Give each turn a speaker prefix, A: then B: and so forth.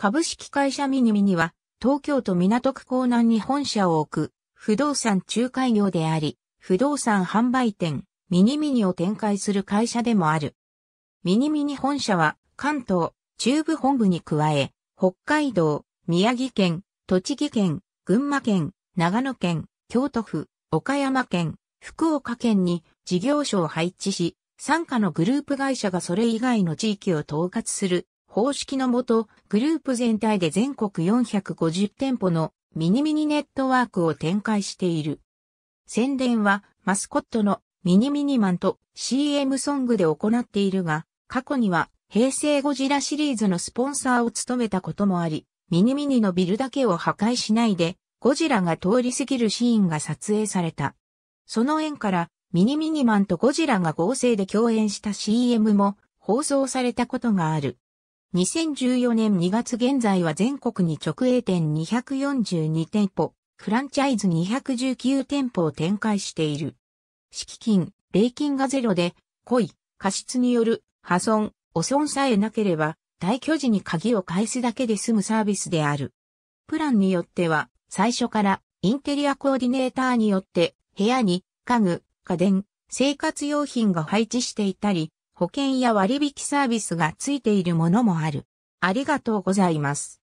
A: 株式会社ミニミニは、東京都港区港南に本社を置く、不動産仲介業であり、不動産販売店、ミニミニを展開する会社でもある。ミニミニ本社は、関東、中部本部に加え、北海道、宮城県、栃木県、群馬県、長野県、京都府、岡山県、福岡県に事業所を配置し、傘下のグループ会社がそれ以外の地域を統括する方式のもと、グループ全体で全国450店舗のミニミニネットワークを展開している。宣伝はマスコットのミニミニマンと CM ソングで行っているが、過去には平成ゴジラシリーズのスポンサーを務めたこともあり、ミニミニのビルだけを破壊しないで、ゴジラが通り過ぎるシーンが撮影された。その縁から、ミニミニマンとゴジラが合成で共演した CM も放送されたことがある。2014年2月現在は全国に直営店242店舗、フランチャイズ219店舗を展開している。敷金、礼金がゼロで、故意、過失による破損、汚損さえなければ、退去時に鍵を返すだけで済むサービスである。プランによっては、最初からインテリアコーディネーターによって、部屋に家具、家電、生活用品が配置していたり、保険や割引サービスがついているものもある。ありがとうござ
B: います。